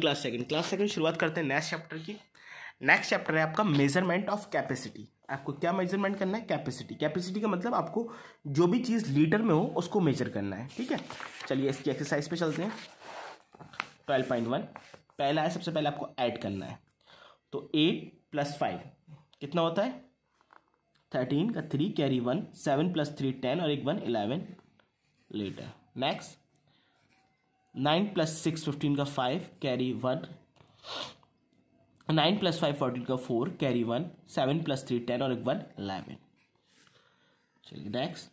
class second class second शुरुआत करते हैं नेक्स्ट चैप्टर की नेक्स्ट चैप्टर है आपका मेजरमेंट ऑफ कैपेसिटी आपको क्या मेजरमेंट करना है कैपेसिटी कैपेसिटी का मतलब आपको जो भी चीज़ लीटर में हो उसको मेजर करना है ठीक है चलिए इसकी एक्सरसाइज पे चलते हैं ट्वेल्व पॉइंट वन पहला है सबसे पहले आपको ऐड करना है तो एट प्लस फाइव कितना होता है थर्टीन का three carry one seven plus three ten और एक one eleven litre next nine plus six fifteen का five carry one nine plus five fourteen का four carry one seven plus three ten और एक वन इलेवन चलिए next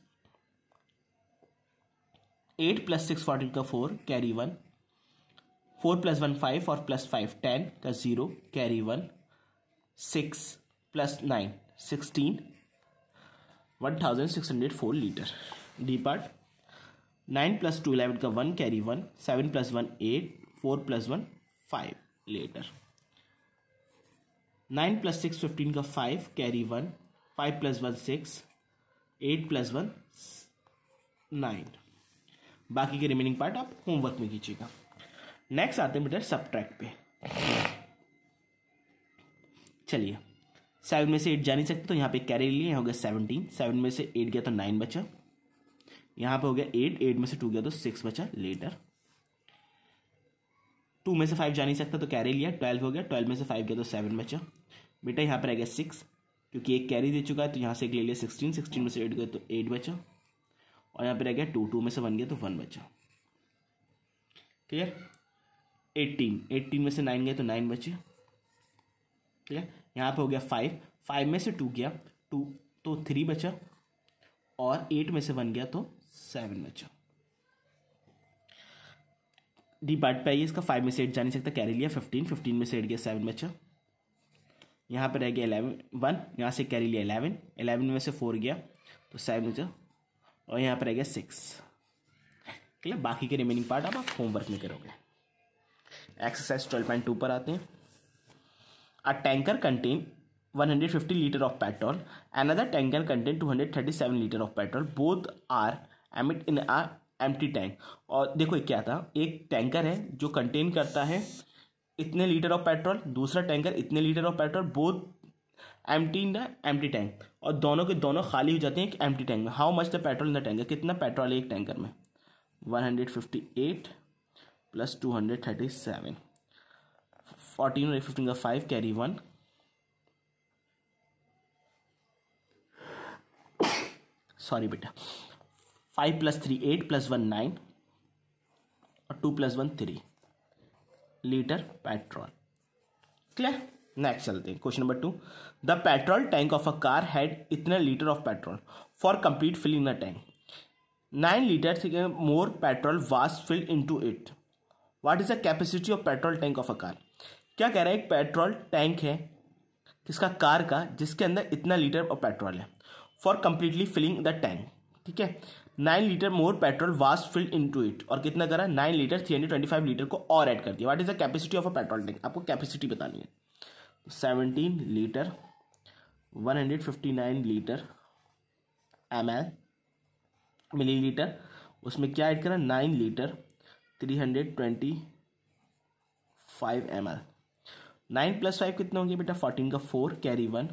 eight plus six fourteen का four carry one four plus one five और plus five ten का zero carry one six plus nine sixteen one thousand six hundred four litre D part nine plus two eleven का one carry one seven plus one eight four plus one five litre nine plus six fifteen का five carry one five plus one six eight plus one nine बाकी के remaining part आप homework में कीजिएगा next आते हैं बेटा track पे चलिए सेवन में से एट जा नहीं सकते तो यहाँ पे कैरी लिए हो गया सेवनटीन सेवन में से एट गया तो नाइन बचा यहां पे हो गया एट एट में से टू गया तो सिक्स बचा लेटर टू में से फाइव जा नहीं सकता तो कैरी लिया ट्वेल्व हो गया ट्वेल्व में से फाइव गया तो सेवन बचा बेटा यहाँ पर आ गया सिक्स क्योंकि एक कैरी दे चुका है तो यहां से एक ले लिया सिक्सटीन सिक्सटीन में से एट गए तो एट बचा और यहाँ पर रह गया टू टू में से वन गया तो वन बचा क्लियर एट्टीन एट्टीन में से नाइन गए तो नाइन बचे क्लियर यहां पर हो गया फाइव फाइव में से टू गया टू तो थ्री बचा और एट में से वन गया तो सेवन बच्चों डी पार्ट पे आइए इसका फाइव में सेट जा नहीं सकता कैरी लिया फिफ्टीन फिफ्टीन में सेट गया सेवन बचा यहाँ पर रह गया एलेवन वन यहाँ से कैरी लिया एलेवन एलेवन में से फोर गया तो सेवन बचा और यहाँ पर रह गया सिक्स ठीक है बाकी के रिमेनिंग पार्ट आप होमवर्क में करोगे एक्सरसाइज ट्वेल्व पॉइंट टू पर आते हैं a tanker contain 150 other tanker contain two hundred thirty 237 litre of petrol both are emit in a टी टैंक और देखो एक क्या था एक टैंकर है जो कंटेन करता है इतने लीटर ऑफ पेट्रोल दूसरा टैंकर इतने litre of petrol both T in the T tank और दोनों के दोनों खाली हो जाते हैं एक एम टी टैंक में how much the petrol in the tanker कितना पेट्रोल है एक टैंकर में one hundred fifty eight plus two hundred thirty seven fourteen और फिफ्टीन का फाइव कैरी वन सॉरी बेटा five plus three eight plus one nine और two plus one three litre petrol clear next चलते हैं question number two the petrol tank of a car had इतने litre of petrol for complete filling the tank nine litre more petrol was filled into it what is the capacity of petrol tank of a car क्या कह रहा है एक petrol tank है किसका car का जिसके अंदर इतना लीटर ऑफ पेट्रोल है for completely filling the tank ठीक है nine litre more petrol was filled into it और कितना करा nine litre three hundred twenty five litre को और ऐड कर दिया what is the capacity of a petrol tank आपको कैपेसिटी बतानी है seventeen litre one hundred fifty nine litre M L millilitre उसमें क्या ऐड करा nine litre three hundred twenty five M L nine plus five कितना होंगे बेटा fourteen का four carry one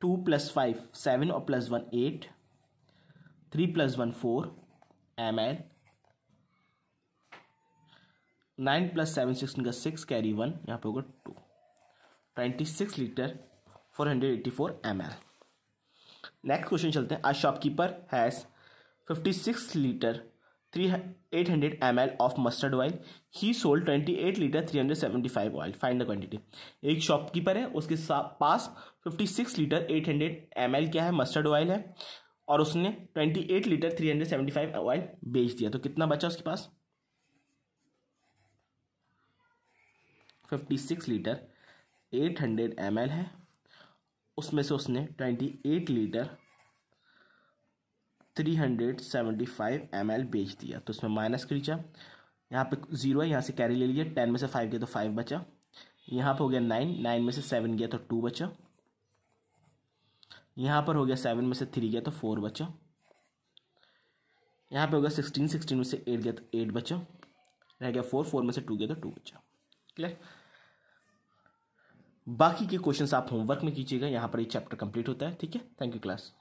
two plus five seven और plus one eight three plus one four M L nine plus seven sixteen का six carry one यहाँ पे होगा two twenty six litre four hundred eighty four M L next question चलते हैं आज shopkeeper has fifty six litre three eight hundred M L of mustard oil he sold twenty eight litre three hundred seventy five oil find the quantity एक shopkeeper है उसके पास fifty six litre eight hundred M L क्या है mustard oil है और उसने 28 litre 375 oil बेच दिया तो कितना बचा उसके पास 56 लीटर 800 हंड्रेड है उसमें से उसने 28 लीटर 375 ml बेच दिया तो उसमें माइनस खींचा यहाँ पे जीरो है यहाँ से कैरी ले लिया टेन में से फाइव गया तो फाइव बचा यहाँ पे हो गया नाइन नाइन में से सेवन गया तो टू बचा यहाँ पर हो गया सेवन में से थ्री गया तो फोर बचा यहाँ पे हो गया सिक्सटीन सिक्सटीन में से एट गया तो एट बचा रह गया फोर फोर में से टू गया तो टू बचा क्लियर बाकी के क्वेश्चंस आप होमवर्क में कीजिएगा यहाँ पर ये चैप्टर कंप्लीट होता है ठीक है थैंक यू क्लास